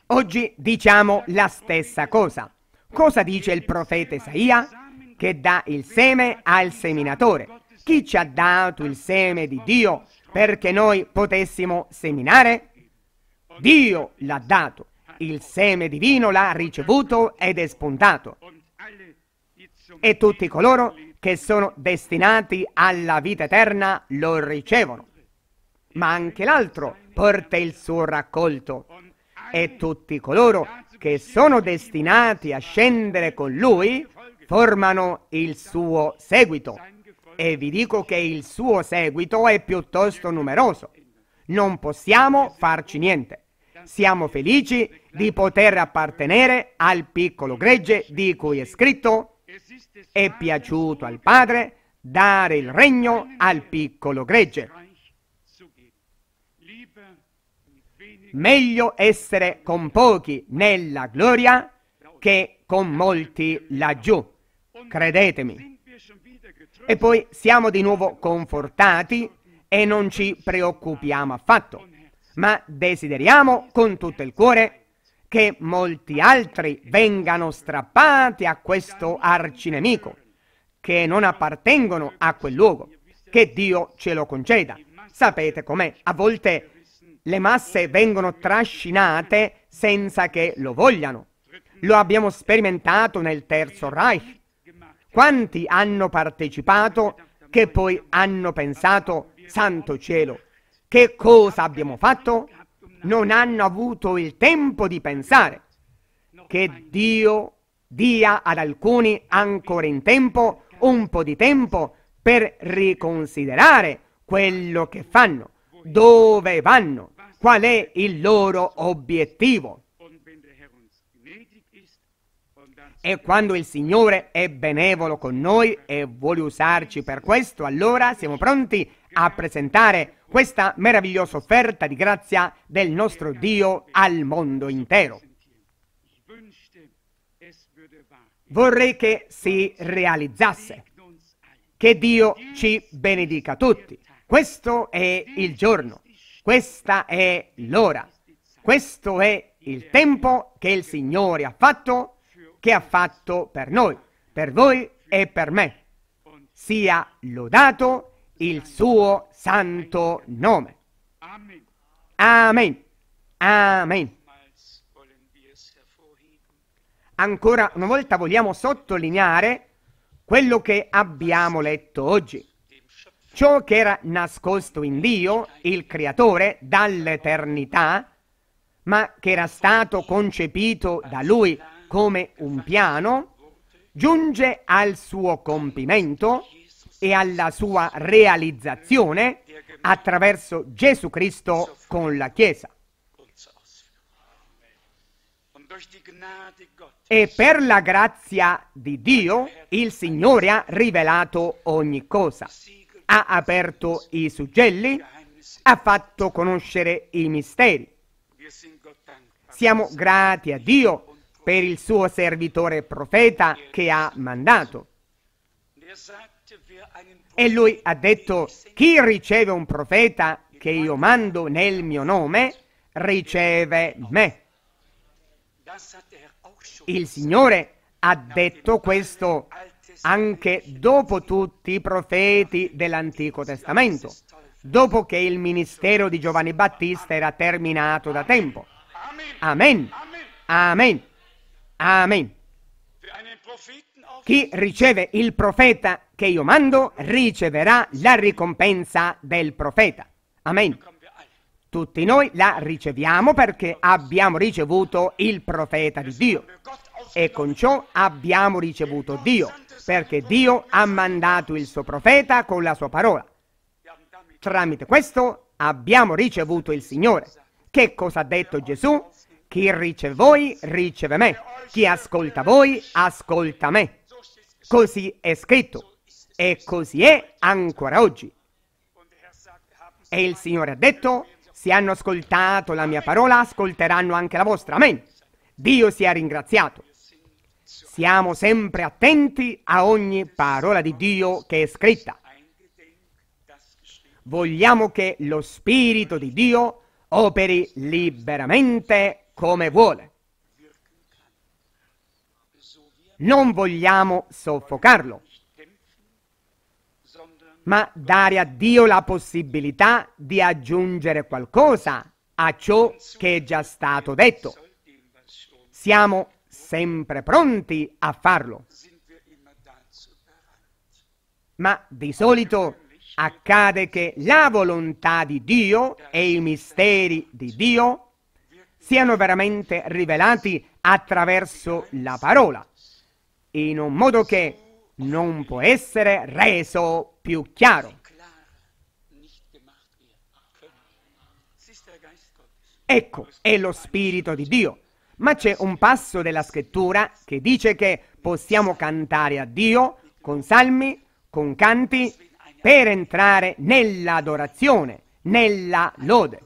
Oggi diciamo la stessa cosa. Cosa dice il profeta Isaia? Che dà il seme al seminatore. Chi ci ha dato il seme di Dio perché noi potessimo seminare? Dio l'ha dato il seme divino l'ha ricevuto ed è spuntato. E tutti coloro che sono destinati alla vita eterna lo ricevono. Ma anche l'altro porta il suo raccolto. E tutti coloro che sono destinati a scendere con lui formano il suo seguito. E vi dico che il suo seguito è piuttosto numeroso. Non possiamo farci niente siamo felici di poter appartenere al piccolo gregge di cui è scritto è piaciuto al Padre dare il regno al piccolo gregge. Meglio essere con pochi nella gloria che con molti laggiù, credetemi. E poi siamo di nuovo confortati e non ci preoccupiamo affatto ma desideriamo con tutto il cuore che molti altri vengano strappati a questo arcinemico, che non appartengono a quel luogo. Che Dio ce lo conceda. Sapete com'è, a volte le masse vengono trascinate senza che lo vogliano. Lo abbiamo sperimentato nel Terzo Reich. Quanti hanno partecipato che poi hanno pensato, santo cielo, che cosa abbiamo fatto? Non hanno avuto il tempo di pensare che Dio dia ad alcuni ancora in tempo un po' di tempo per riconsiderare quello che fanno, dove vanno, qual è il loro obiettivo. E quando il Signore è benevolo con noi e vuole usarci per questo, allora siamo pronti a presentare questa meravigliosa offerta di grazia del nostro Dio al mondo intero. Vorrei che si realizzasse, che Dio ci benedica tutti. Questo è il giorno, questa è l'ora, questo è il tempo che il Signore ha fatto, che ha fatto per noi, per voi e per me. Sia lodato il suo santo nome. Amen. Amen. Ancora una volta vogliamo sottolineare quello che abbiamo letto oggi. Ciò che era nascosto in Dio, il Creatore, dall'eternità, ma che era stato concepito da Lui come un piano, giunge al suo compimento e alla sua realizzazione attraverso Gesù Cristo con la Chiesa. E per la grazia di Dio il Signore ha rivelato ogni cosa, ha aperto i suggelli, ha fatto conoscere i misteri. Siamo grati a Dio per il suo servitore profeta che ha mandato. E lui ha detto, chi riceve un profeta che io mando nel mio nome, riceve me. Il Signore ha detto questo anche dopo tutti i profeti dell'Antico Testamento, dopo che il ministero di Giovanni Battista era terminato da tempo. Amen. Amen. Amen. Amen. Chi riceve il profeta che io mando riceverà la ricompensa del profeta. Amen. Tutti noi la riceviamo perché abbiamo ricevuto il profeta di Dio e con ciò abbiamo ricevuto Dio, perché Dio ha mandato il suo profeta con la sua parola. Tramite questo abbiamo ricevuto il Signore. Che cosa ha detto Gesù? Chi riceve voi, riceve me. Chi ascolta voi, ascolta me. Così è scritto e così è ancora oggi. E il Signore ha detto, se hanno ascoltato la mia parola, ascolteranno anche la vostra. Amen. Dio sia ringraziato. Siamo sempre attenti a ogni parola di Dio che è scritta. Vogliamo che lo Spirito di Dio operi liberamente come vuole. Non vogliamo soffocarlo, ma dare a Dio la possibilità di aggiungere qualcosa a ciò che è già stato detto. Siamo sempre pronti a farlo. Ma di solito accade che la volontà di Dio e i misteri di Dio siano veramente rivelati attraverso la parola in un modo che non può essere reso più chiaro. Ecco, è lo Spirito di Dio. Ma c'è un passo della scrittura che dice che possiamo cantare a Dio con salmi, con canti, per entrare nell'adorazione, nella lode.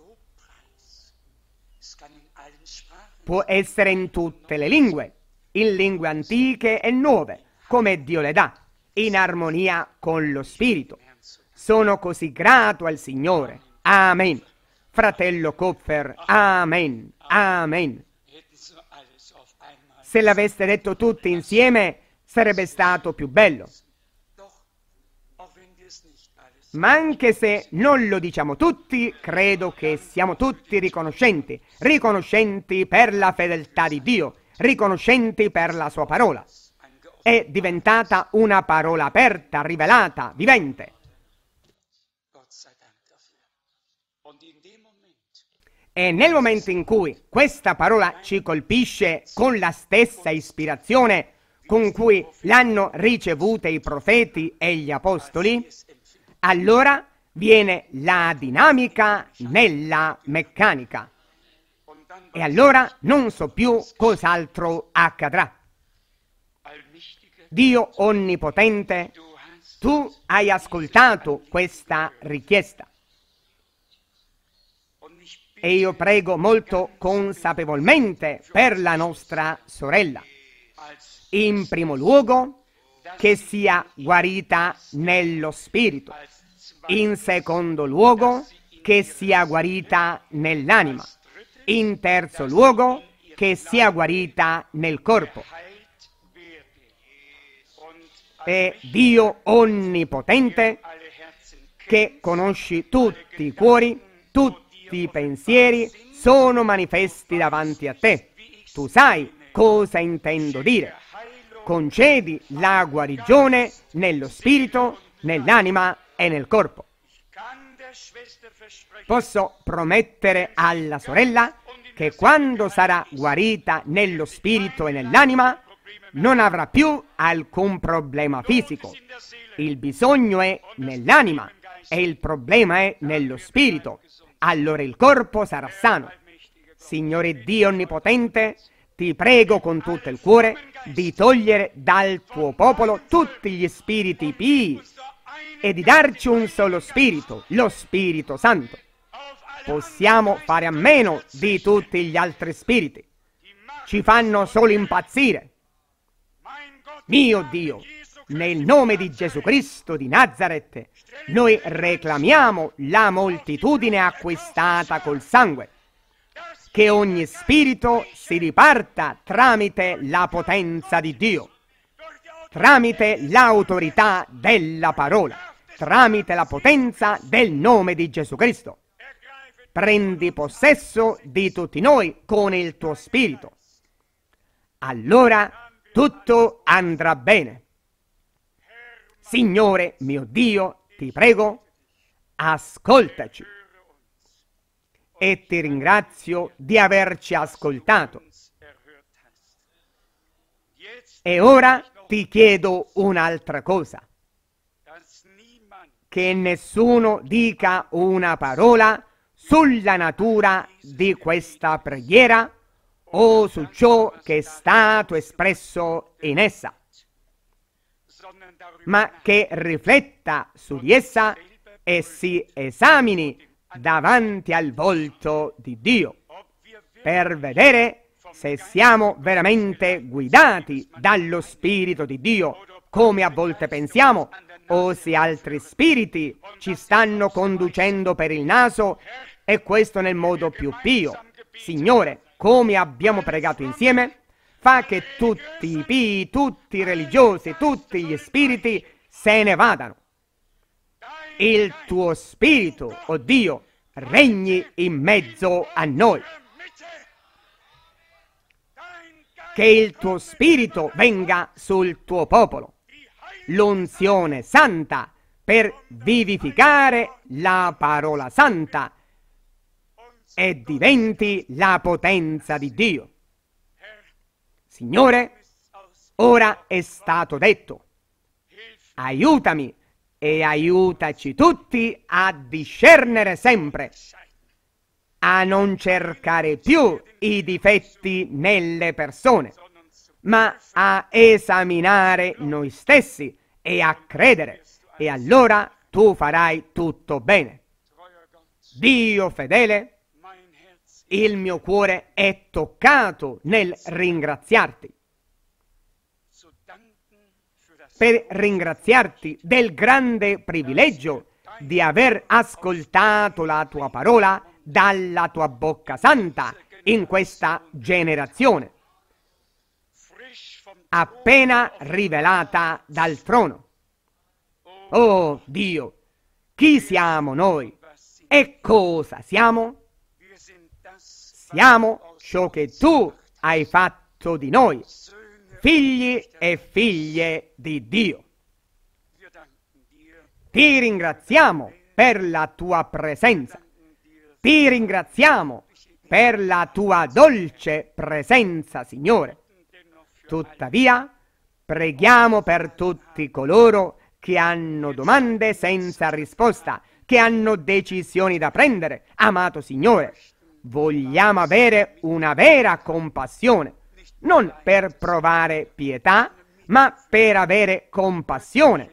Può essere in tutte le lingue, in lingue antiche e nuove, come Dio le dà, in armonia con lo Spirito. Sono così grato al Signore. Amen. Fratello Kopfer, amen, amen. Se l'aveste detto tutti insieme sarebbe stato più bello. Ma anche se non lo diciamo tutti, credo che siamo tutti riconoscenti, riconoscenti per la fedeltà di Dio, riconoscenti per la sua parola. È diventata una parola aperta, rivelata, vivente. E nel momento in cui questa parola ci colpisce con la stessa ispirazione con cui l'hanno ricevuta i profeti e gli apostoli, allora viene la dinamica nella meccanica e allora non so più cos'altro accadrà. Dio Onnipotente, tu hai ascoltato questa richiesta. E io prego molto consapevolmente per la nostra sorella. In primo luogo, che sia guarita nello spirito. In secondo luogo, che sia guarita nell'anima. In terzo luogo, che sia guarita nel corpo. E Dio onnipotente, che conosci tutti i cuori, tutti i pensieri, sono manifesti davanti a te. Tu sai cosa intendo dire. Concedi la guarigione nello spirito, nell'anima e nel corpo. Posso promettere alla sorella che quando sarà guarita nello spirito e nell'anima non avrà più alcun problema fisico. Il bisogno è nell'anima e il problema è nello spirito. Allora il corpo sarà sano. Signore Dio Onnipotente, ti prego con tutto il cuore di togliere dal tuo popolo tutti gli spiriti pii e di darci un solo spirito, lo Spirito Santo possiamo fare a meno di tutti gli altri spiriti. Ci fanno solo impazzire. Mio Dio, nel nome di Gesù Cristo di Nazareth, noi reclamiamo la moltitudine acquistata col sangue. Che ogni spirito si riparta tramite la potenza di Dio, tramite l'autorità della parola, tramite la potenza del nome di Gesù Cristo prendi possesso di tutti noi con il tuo spirito. Allora tutto andrà bene. Signore mio Dio, ti prego, ascoltaci. E ti ringrazio di averci ascoltato. E ora ti chiedo un'altra cosa. Che nessuno dica una parola sulla natura di questa preghiera o su ciò che è stato espresso in essa, ma che rifletta su di essa e si esamini davanti al volto di Dio per vedere se siamo veramente guidati dallo Spirito di Dio, come a volte pensiamo, o se altri spiriti ci stanno conducendo per il naso e questo nel modo più pio. Signore, come abbiamo pregato insieme, fa che tutti i pii, tutti i religiosi, tutti gli spiriti se ne vadano. Il tuo spirito, o oh Dio, regni in mezzo a noi. Che il tuo spirito venga sul tuo popolo l'unzione santa per vivificare la parola santa e diventi la potenza di Dio. Signore, ora è stato detto, aiutami e aiutaci tutti a discernere sempre, a non cercare più i difetti nelle persone, ma a esaminare noi stessi e a credere, e allora tu farai tutto bene. Dio fedele, il mio cuore è toccato nel ringraziarti, per ringraziarti del grande privilegio di aver ascoltato la tua parola dalla tua bocca santa in questa generazione appena rivelata dal trono. Oh Dio, chi siamo noi e cosa siamo? Siamo ciò che tu hai fatto di noi, figli e figlie di Dio. Ti ringraziamo per la tua presenza. Ti ringraziamo per la tua dolce presenza, Signore. Tuttavia, preghiamo per tutti coloro che hanno domande senza risposta, che hanno decisioni da prendere. Amato Signore, vogliamo avere una vera compassione, non per provare pietà, ma per avere compassione,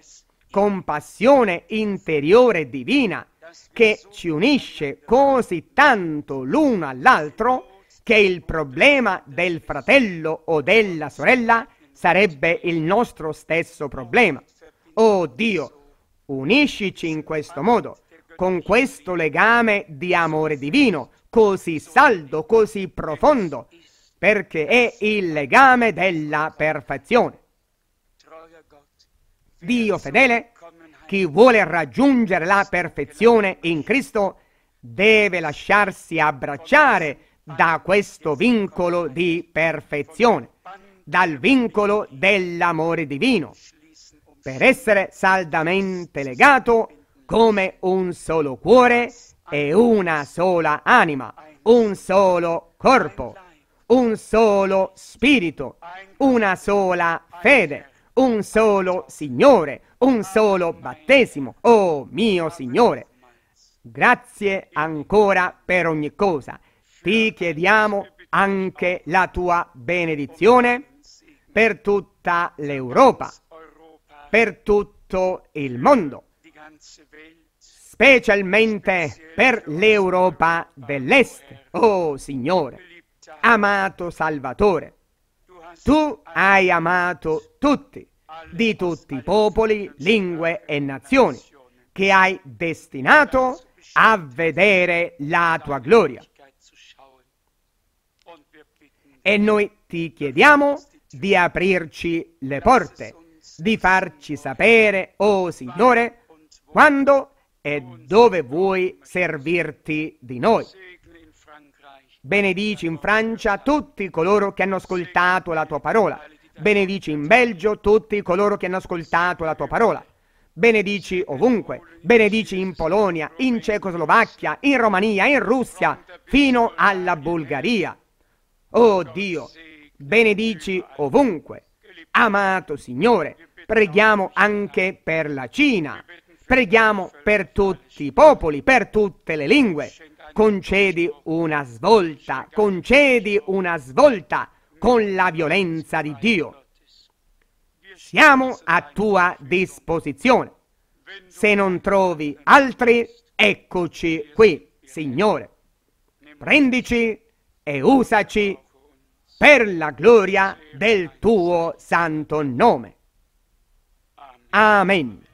compassione interiore divina che ci unisce così tanto l'uno all'altro che il problema del fratello o della sorella sarebbe il nostro stesso problema. Oh Dio, uniscici in questo modo, con questo legame di amore divino, così saldo, così profondo, perché è il legame della perfezione. Dio fedele, chi vuole raggiungere la perfezione in Cristo, deve lasciarsi abbracciare da questo vincolo di perfezione, dal vincolo dell'amore divino, per essere saldamente legato come un solo cuore e una sola anima, un solo corpo, un solo spirito, una sola fede, un solo Signore, un solo battesimo, oh mio Signore. Grazie ancora per ogni cosa ti chiediamo anche la tua benedizione per tutta l'Europa, per tutto il mondo, specialmente per l'Europa dell'Est. Oh Signore, amato Salvatore, tu hai amato tutti, di tutti i popoli, lingue e nazioni, che hai destinato a vedere la tua gloria. E noi ti chiediamo di aprirci le porte, di farci sapere, oh Signore, quando e dove vuoi servirti di noi. Benedici in Francia tutti coloro che hanno ascoltato la tua parola. Benedici in Belgio tutti coloro che hanno ascoltato la tua parola. Benedici ovunque, benedici in Polonia, in Cecoslovacchia, in Romania, in Russia, fino alla Bulgaria. Oh Dio, benedici ovunque. Amato Signore, preghiamo anche per la Cina, preghiamo per tutti i popoli, per tutte le lingue. Concedi una svolta, concedi una svolta con la violenza di Dio. Siamo a tua disposizione. Se non trovi altri, eccoci qui, Signore. Prendici e usaci per la gloria del tuo santo nome. Amen.